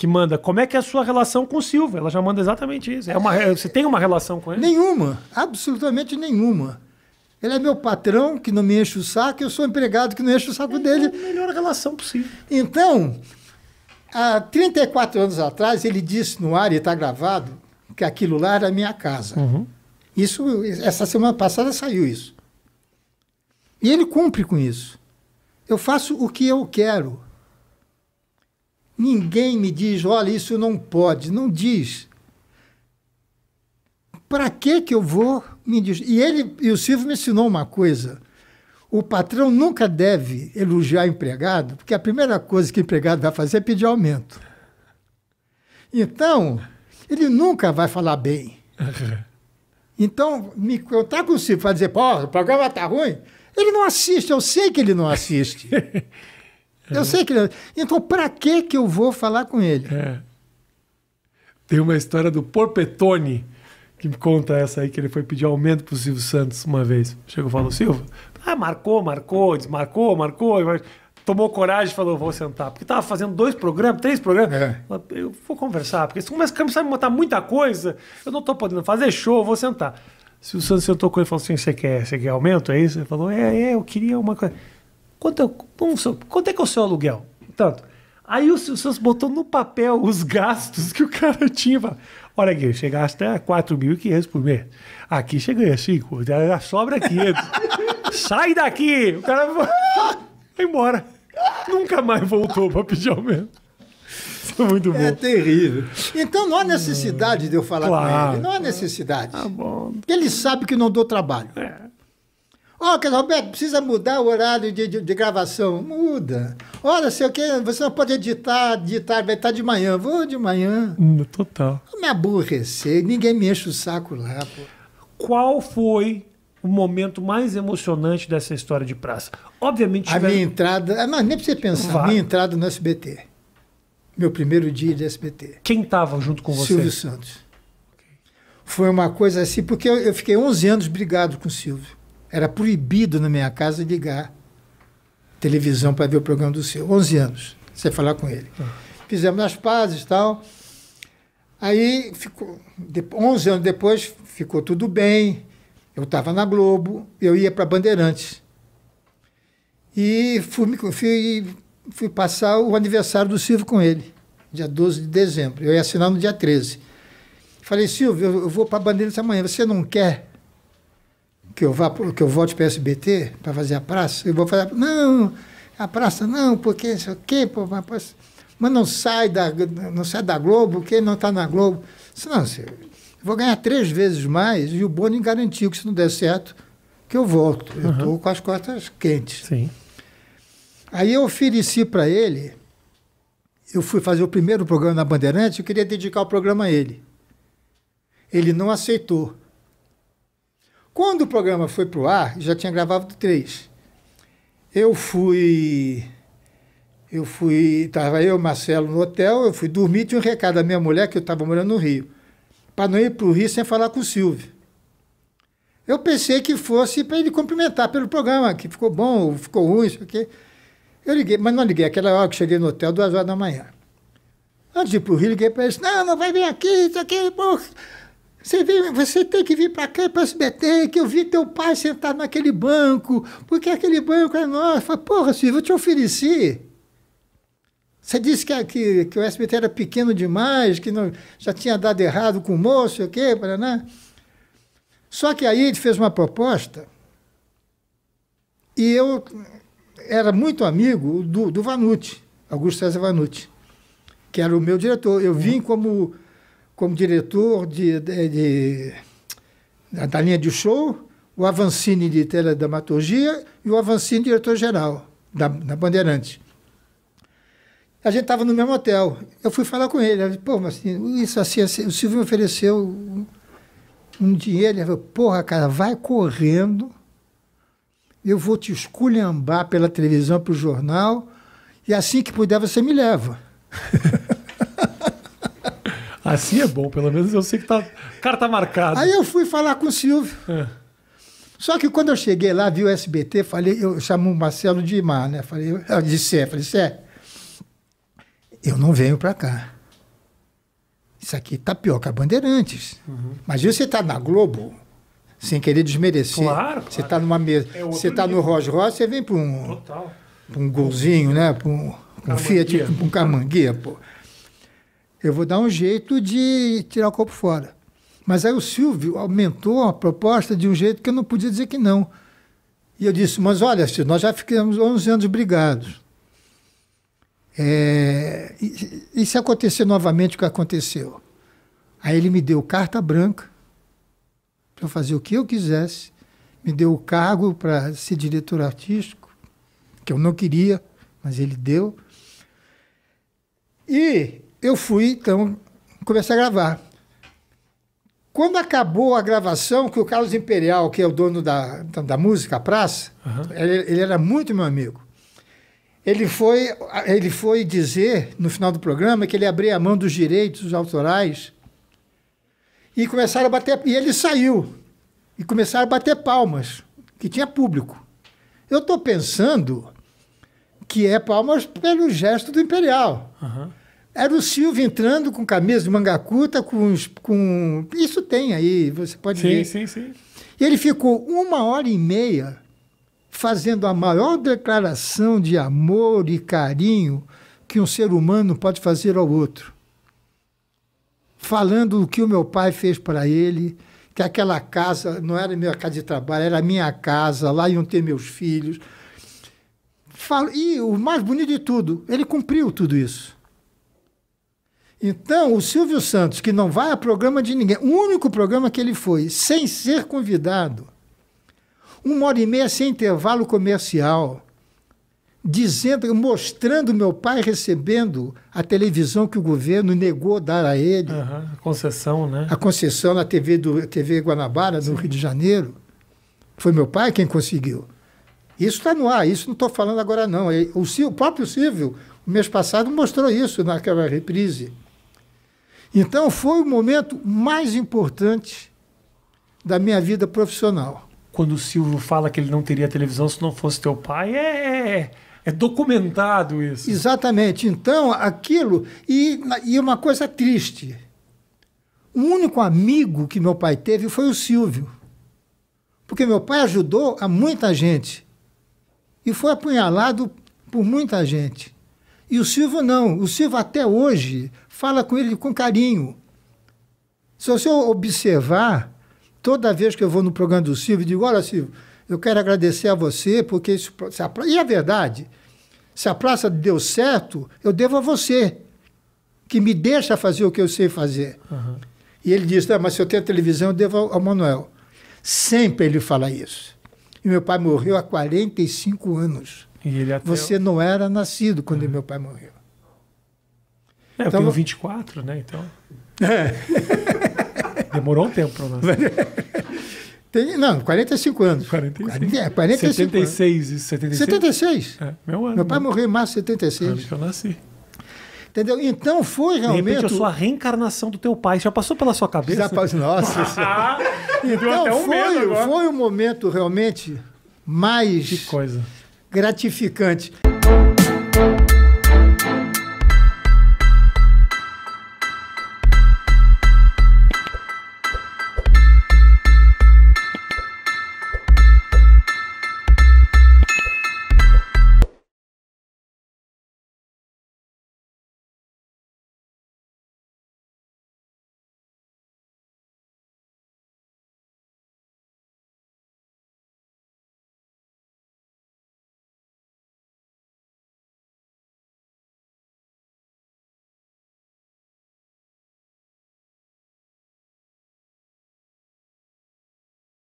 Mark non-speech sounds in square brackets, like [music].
que manda como é que é a sua relação com o Silva. Ela já manda exatamente isso. É uma, você tem uma relação com ele? Nenhuma, absolutamente nenhuma. Ele é meu patrão, que não me enche o saco, eu sou empregado que não enche o saco é dele. A melhor relação possível. Então, há 34 anos atrás, ele disse no ar, e está gravado, que aquilo lá era minha casa. Uhum. Isso, essa semana passada saiu isso. E ele cumpre com isso. Eu faço o que eu quero. Ninguém me diz, olha, isso não pode. Não diz. Para que que eu vou me diz? E ele e o Silvio me ensinou uma coisa. O patrão nunca deve elogiar empregado, porque a primeira coisa que o empregado vai fazer é pedir aumento. Então, ele nunca vai falar bem. [laughs] Então, me contar com o Silvio para dizer, pô, o programa tá ruim, ele não assiste, eu sei que ele não assiste. [laughs] É. Eu sei que ele... É. Então, para que que eu vou falar com ele? É. Tem uma história do Porpetone que me conta essa aí, que ele foi pedir aumento pro Silvio Santos uma vez. Chegou e falou, Silvio, ah, marcou, marcou, desmarcou, marcou, tomou coragem e falou, vou sentar. Porque tava fazendo dois programas, três programas. É. Eu vou conversar, porque se começa a me botar muita coisa, eu não tô podendo fazer show, vou sentar. Silvio Santos sentou com ele e falou assim, você quer, você quer aumento, é isso? Ele falou, é, é, eu queria uma coisa... Quanto, vamos, quanto é que é o seu aluguel? Tanto. Aí o Silvio botou no papel [laughs] os gastos que o cara tinha. Olha aqui, você gasta 4.500 por mês. Aqui você ganha 5, sobra 500. [laughs] Sai daqui! O cara vai [laughs] embora. Nunca mais voltou para pedir aumento. Foi é muito bom. É terrível. Então não há hum. necessidade de eu falar claro. com ele. Não há necessidade. Tá bom. Ele sabe que não dou trabalho. É. Ó, oh, Roberto, precisa mudar o horário de, de, de gravação. Muda. Olha, sei o quê, você não pode editar de tarde, vai estar de manhã. Vou de manhã. No hum, total. Eu me aborrecer, ninguém me enche o saco lá, pô. Qual foi o momento mais emocionante dessa história de praça? Obviamente. A minha entrada. Ah, mas nem precisa pensar, a minha entrada no SBT. Meu primeiro dia de SBT. Quem estava junto com você? Silvio Santos. Foi uma coisa assim, porque eu, eu fiquei 11 anos brigado com o Silvio era proibido na minha casa ligar televisão para ver o programa do seu. 11 anos, sem falar com ele. Tá. Fizemos as pazes e tal. Aí, ficou, 11 anos depois, ficou tudo bem. Eu estava na Globo, eu ia para Bandeirantes. E fui, fui, fui passar o aniversário do Silvio com ele, dia 12 de dezembro. Eu ia assinar no dia 13. Falei, Silvio, eu vou para Bandeirantes amanhã, você não quer? que eu, vá, que eu volte para o SBT para fazer a praça, eu vou falar, não, a praça não, porque isso aqui, pô, mas, mas não sai da, não sai da Globo, porque não está na Globo. Senão, assim, vou ganhar três vezes mais e o Boni garantiu que se não der certo, que eu volto. Eu estou uhum. com as costas quentes. Sim. Aí eu ofereci para ele, eu fui fazer o primeiro programa na Bandeirantes, eu queria dedicar o programa a ele. Ele não aceitou. Quando o programa foi para o ar, já tinha gravado três. Eu fui. Eu fui. Estava eu, Marcelo, no hotel, eu fui dormir, tinha um recado da minha mulher, que eu estava morando no Rio, para não ir para o Rio sem falar com o Silvio. Eu pensei que fosse para ele cumprimentar pelo programa, que ficou bom, ficou ruim, isso aqui. Eu liguei, mas não liguei, aquela hora que cheguei no hotel, duas horas da manhã. Antes de ir para o Rio, liguei para ele, não, não vai vir aqui, isso aqui, porra. Você, você tem que vir para cá para o SBT, que eu vi teu pai sentado naquele banco, porque aquele banco é nosso. Falei, porra, Silvio, eu te ofereci. Você disse que, que, que, o SBT era pequeno demais, que não, já tinha dado errado com o moço, o quê, paraná. Só que aí ele fez uma proposta e eu era muito amigo do, do Vanucci, Augusto César Vanucci, que era o meu diretor. Eu vim uhum. como como diretor de, de, de da linha de show, o Avancini de teledramaturgia e o Avancini diretor-geral da, da Bandeirantes. A gente estava no mesmo hotel. Eu fui falar com ele. Ele pô, mas assim, isso assim, assim, o Silvio me ofereceu um, um dinheiro. Ele falou, porra, cara, vai correndo. Eu vou te esculhambar pela televisão, para o jornal. E assim que puder, você me leva. [laughs] Assim é bom, pelo menos eu sei que tá. O cara tá marcado. Aí eu fui falar com o Silvio. É. Só que quando eu cheguei lá, vi o SBT, falei, eu chamo o Marcelo de Mar, né? Falei, eu disse, é, falei, Sé, eu não venho para cá. Isso aqui tá pior que a Bandeirantes. Uhum. Imagina você tá na Globo, sem querer desmerecer. Claro, Você tá numa mesa. É você tá no Rolls Ross, você vem para um. Total. Pra um golzinho, né? Para um, um Fiat, para um Carmanguia, pô eu vou dar um jeito de tirar o corpo fora. Mas aí o Silvio aumentou a proposta de um jeito que eu não podia dizer que não. E eu disse, mas olha, Silvio, nós já ficamos 11 anos brigados. É, e, e se acontecer novamente o que aconteceu? Aí ele me deu carta branca para fazer o que eu quisesse, me deu o cargo para ser diretor artístico, que eu não queria, mas ele deu. E eu fui, então, comecei a gravar. Quando acabou a gravação, que o Carlos Imperial, que é o dono da, então, da música, a praça, uhum. ele, ele, era muito meu amigo. Ele foi, ele foi dizer, no final do programa, que ele abria a mão dos direitos autorais e começaram a bater... E ele saiu. E começaram a bater palmas, que tinha público. Eu estou pensando que é palmas pelo gesto do Imperial. Uhum. Era o Silvio entrando com camisa de manga curta, com, com. Isso tem aí, você pode sim, ver. Sim, sim, sim. Ele ficou uma hora e meia fazendo a maior declaração de amor e carinho que um ser humano pode fazer ao outro. Falando o que o meu pai fez para ele, que aquela casa não era minha casa de trabalho, era minha casa, lá iam ter meus filhos. E o mais bonito de tudo, ele cumpriu tudo isso. Então, o Silvio Santos, que não vai a programa de ninguém, o único programa que ele foi, sem ser convidado, uma hora e meia sem intervalo comercial, dizendo, mostrando meu pai recebendo a televisão que o governo negou dar a ele. Uhum, a concessão, né? A concessão na TV, do, TV Guanabara, Sim. no Rio de Janeiro. Foi meu pai quem conseguiu. Isso está no ar, isso não estou falando agora, não. O, o próprio Silvio, mês passado, mostrou isso naquela reprise. Então foi o momento mais importante da minha vida profissional. Quando o Silvio fala que ele não teria televisão se não fosse teu pai, é, é, é documentado isso. Exatamente. Então, aquilo. E, e uma coisa triste. O único amigo que meu pai teve foi o Silvio. Porque meu pai ajudou a muita gente. E foi apunhalado por muita gente. E o Silvio não. O Silvio até hoje fala com ele com carinho. Se você observar, toda vez que eu vou no programa do Silvio, eu digo: olha, Silvio, eu quero agradecer a você, porque isso. A, e é verdade. Se a praça deu certo, eu devo a você, que me deixa fazer o que eu sei fazer. Uhum. E ele diz: mas se eu tenho televisão, eu devo ao Manuel. Sempre ele fala isso. E meu pai morreu há 45 anos. Até... Você não era nascido quando uhum. meu pai morreu. É, eu então tenho 24, né? Então. É. [laughs] Demorou um tempo para nós. [laughs] Tem, não, 45 anos. 45. É, 45 76, anos. 76. 76? É, meu ano. Meu pai meu... Né? morreu em março de 76. Ano que eu nasci. Entendeu? Então foi realmente. De repente, eu sou a reencarnação do teu pai. Já passou pela sua cabeça? Já passou. Nossa ah, [laughs] Então um foi, foi o momento realmente mais Que coisa. gratificante.